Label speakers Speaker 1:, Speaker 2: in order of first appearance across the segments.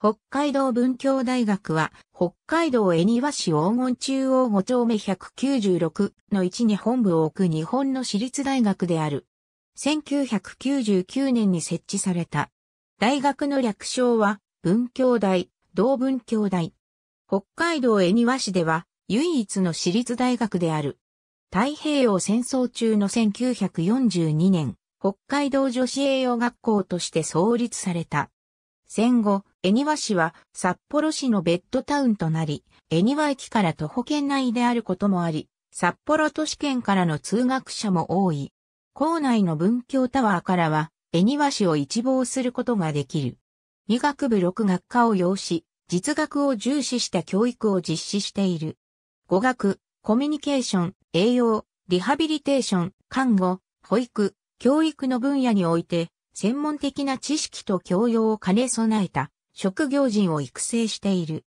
Speaker 1: 北海道文教大学は、北海道恵庭市黄金中央5丁目196の位置に本部を置く日本の私立大学である。1999年に設置された。大学の略称は、文教大、同文教大。北海道恵庭市では、唯一の私立大学である。太平洋戦争中の1942年、北海道女子栄養学校として創立された。戦後、恵庭市は札幌市のベッドタウンとなり、恵庭駅から徒歩圏内であることもあり、札幌都市圏からの通学者も多い。校内の文教タワーからは、恵庭市を一望することができる。医学部6学科を要し、実学を重視した教育を実施している。語学、コミュニケーション、栄養、リハビリテーション、看護、保育、教育の分野において、専門的な知識と教養を兼ね備えた職業人を育成している。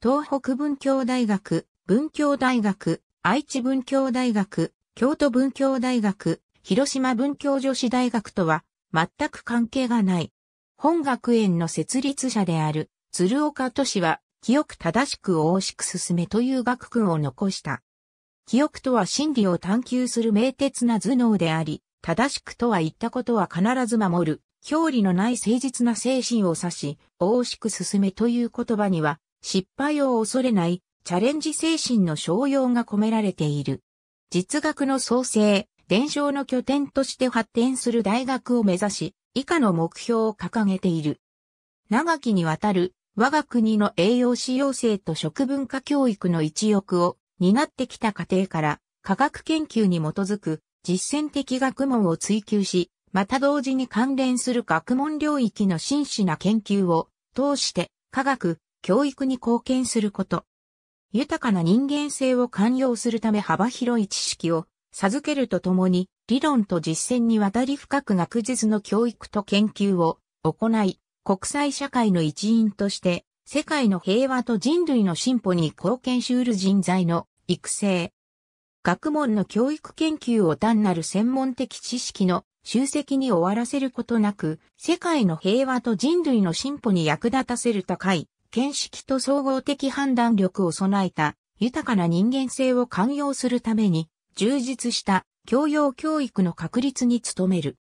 Speaker 1: 東北文教大学、文教大学、愛知文教大学、京都文教大学、広島文教女子大学とは全く関係がない。本学園の設立者である鶴岡都市は清く正しく大しく進めという学訓を残した。記憶とは真理を探求する明鉄な頭脳であり、正しくとは言ったことは必ず守る、表裏のない誠実な精神を指し、大しく進めという言葉には、失敗を恐れないチャレンジ精神の商用が込められている。実学の創生、伝承の拠点として発展する大学を目指し、以下の目標を掲げている。長きにわたる我が国の栄養士養成と食文化教育の一翼を担ってきた過程から科学研究に基づく実践的学問を追求し、また同時に関連する学問領域の真摯な研究を通して科学、教育に貢献すること。豊かな人間性を寛容するため幅広い知識を授けるとともに理論と実践にわたり深く学術の教育と研究を行い国際社会の一員として世界の平和と人類の進歩に貢献しうる人材の育成。学問の教育研究を単なる専門的知識の集積に終わらせることなく、世界の平和と人類の進歩に役立たせる高い、見識と総合的判断力を備えた、豊かな人間性を寛容するために、充実した教養教育の確立に努める。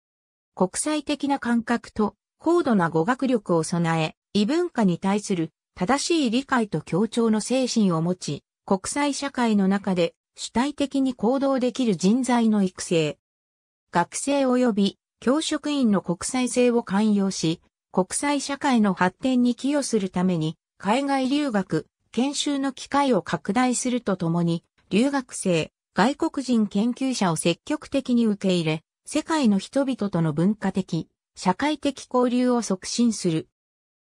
Speaker 1: 国際的な感覚と高度な語学力を備え、異文化に対する正しい理解と協調の精神を持ち、国際社会の中で主体的に行動できる人材の育成、学生及び教職員の国際性を寛容し、国際社会の発展に寄与するために、海外留学、研修の機会を拡大するとともに、留学生、外国人研究者を積極的に受け入れ、世界の人々との文化的、社会的交流を促進する。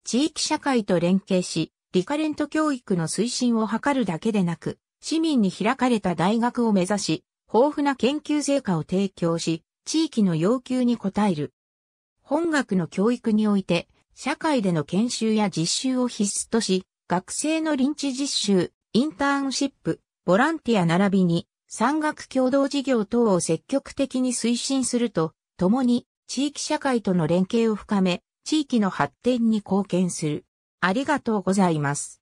Speaker 1: 地域社会と連携し、リカレント教育の推進を図るだけでなく、市民に開かれた大学を目指し、豊富な研究成果を提供し、地域の要求に応える。本学の教育において、社会での研修や実習を必須とし、学生の臨時実習、インターンシップ、ボランティア並びに、産学共同事業等を積極的に推進すると、共に地域社会との連携を深め、地域の発展に貢献する。ありがとうございます。